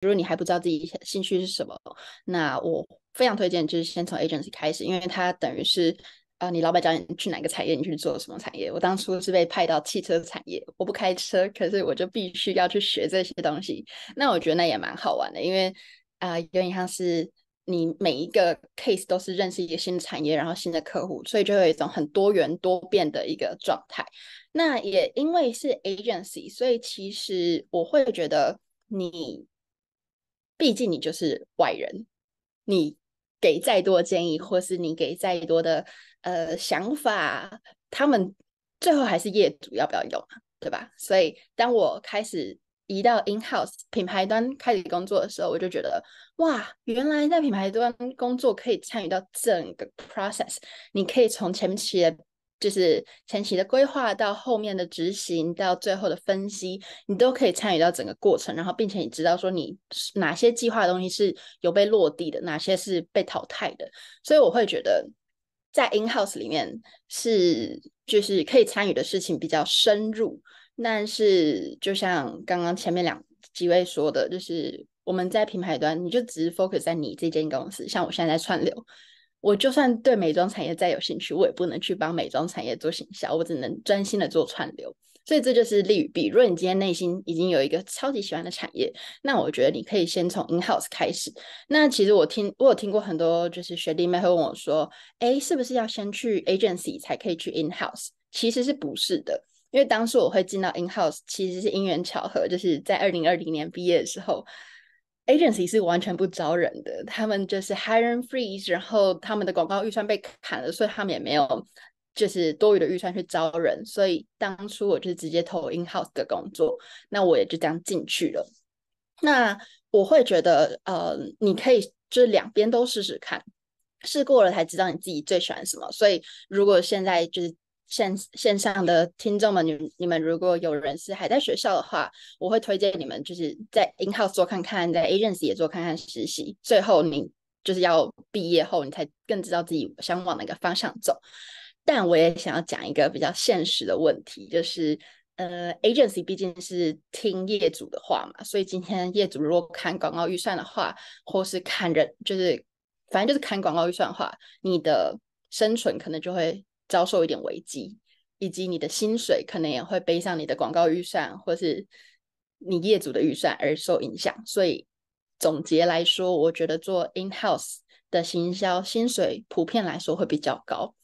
如果你还不知道自己兴趣是什么，那我非常推荐，就是先从 agency 开始，因为它等于是，呃，你老板叫你去哪个产业，你去做什么产业。我当初是被派到汽车产业，我不开车，可是我就必须要去学这些东西。那我觉得那也蛮好玩的，因为啊，有点像是你每一个 case 都是认识一个新的产业，然后新的客户，所以就有一种很多元多变的一个状态。那也因为是 agency，所以其实我会觉得你。毕竟你就是外人，你给再多建议，或是你给再多的呃想法，他们最后还是业主要不要用啊，对吧？所以当我开始移到 in house 品牌端开始工作的时候，我就觉得哇，原来在品牌端工作可以参与到整个 process，你可以从前期。就是前期的规划到后面的执行到最后的分析，你都可以参与到整个过程，然后并且你知道说你哪些计划的东西是有被落地的，哪些是被淘汰的。所以我会觉得在 in house 里面是就是可以参与的事情比较深入。但是就像刚刚前面两几位说的，就是我们在品牌端，你就只是 focus 在你这间公司，像我现在在串流。我就算对美妆产业再有兴趣，我也不能去帮美妆产业做行销，我只能专心的做串流。所以这就是利与弊。如果你今天内心已经有一个超级喜欢的产业，那我觉得你可以先从 in house 开始。那其实我听我有听过很多，就是学弟妹会问我说：“哎，是不是要先去 agency 才可以去 in house？” 其实是不是的？因为当时我会进到 in house，其实是因缘巧合，就是在二零二零年毕业的时候。agency 是完全不招人的，他们就是 hiring freeze，然后他们的广告预算被砍了，所以他们也没有就是多余的预算去招人，所以当初我就直接投 in house 的工作，那我也就这样进去了。那我会觉得，呃，你可以就是两边都试试看，试过了才知道你自己最喜欢什么。所以如果现在就是。线线上的听众们，你你们如果有人是还在学校的话，我会推荐你们就是在 in house 做看看，在 agency 也做看看实习。最后你就是要毕业后，你才更知道自己想往哪个方向走。但我也想要讲一个比较现实的问题，就是呃，agency 毕竟是听业主的话嘛，所以今天业主如果看广告预算的话，或是看人，就是反正就是看广告预算的话，你的生存可能就会。遭受一点危机，以及你的薪水可能也会背上你的广告预算，或是你业主的预算而受影响。所以总结来说，我觉得做 in house 的行销，薪水普遍来说会比较高。